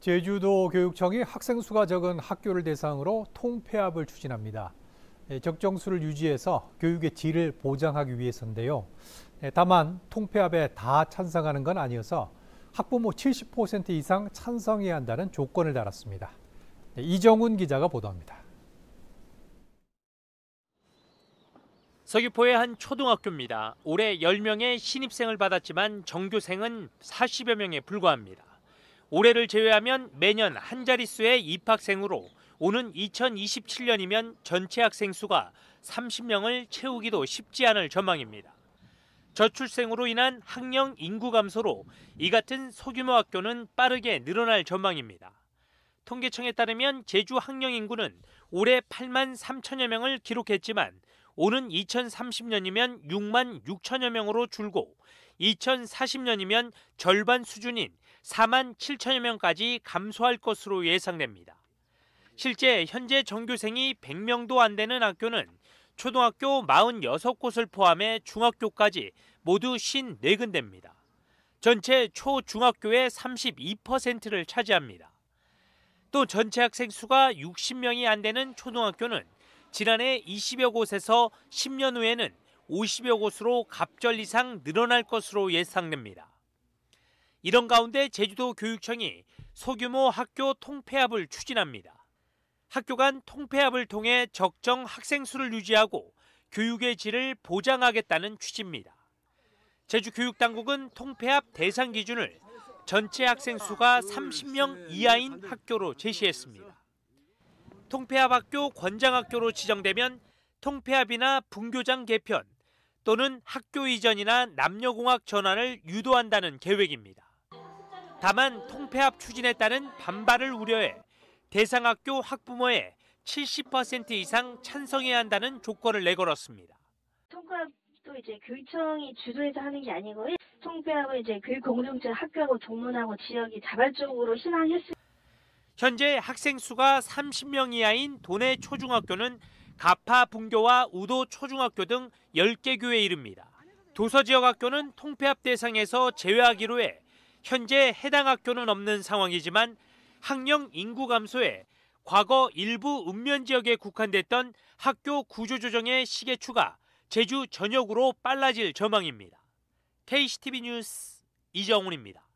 제주도 교육청이 학생 수가 적은 학교를 대상으로 통폐합을 추진합니다. 예, 적정수를 유지해서 교육의 질을 보장하기 위해서인데요. 예, 다만 통폐합에 다 찬성하는 건 아니어서 학부모 70% 이상 찬성해야 한다는 조건을 달았습니다. 예, 이정훈 기자가 보도합니다. 서귀포의 한 초등학교입니다. 올해 10명의 신입생을 받았지만 정교생은 40여 명에 불과합니다. 올해를 제외하면 매년 한 자릿수의 입학생으로 오는 2027년이면 전체 학생 수가 30명을 채우기도 쉽지 않을 전망입니다. 저출생으로 인한 학령 인구 감소로 이 같은 소규모 학교는 빠르게 늘어날 전망입니다. 통계청에 따르면 제주 학령 인구는 올해 8만 3천여 명을 기록했지만 오는 2030년이면 6만 6천여 명으로 줄고 2040년이면 절반 수준인 4만 7천여 명까지 감소할 것으로 예상됩니다. 실제 현재 전교생이 100명도 안 되는 학교는 초등학교 46곳을 포함해 중학교까지 모두 54군데입니다. 전체 초중학교의 32%를 차지합니다. 또 전체 학생 수가 60명이 안 되는 초등학교는 지난해 20여 곳에서 10년 후에는 50여 곳으로 갑절 이상 늘어날 것으로 예상됩니다. 이런 가운데 제주도 교육청이 소규모 학교 통폐합을 추진합니다. 학교 간 통폐합을 통해 적정 학생 수를 유지하고 교육의 질을 보장하겠다는 취지입니다. 제주교육당국은 통폐합 대상 기준을 전체 학생 수가 30명 이하인 학교로 제시했습니다. 통폐합 학교 권장학교로 지정되면 통폐합이나 분교장 개편, 또는 학교 이전이나 남녀공학 전환을 유도한다는 계획입니다. 다만 통폐합 추진에 따른 반발을 우려해 대상학교 학부모의 70% 이상 찬성해야 한다는 조건을 내걸었습니다. 통합도 이제 교육청이 주도해서 하는 게 아니고 통폐합을 이제 교육 공동체 학교하고 동문하고 지역이 자발적으로 신앙했습 현재 학생 수가 30명 이하인 도내 초중학교는 가파 분교와 우도 초중학교 등 10개 교에 이릅니다. 도서 지역 학교는 통폐합 대상에서 제외하기로 해 현재 해당 학교는 없는 상황이지만 학령 인구 감소에 과거 일부 읍면 지역에 국한됐던 학교 구조조정의 시계추가 제주 전역으로 빨라질 전망입니다. KCTV 뉴스 이정훈입니다.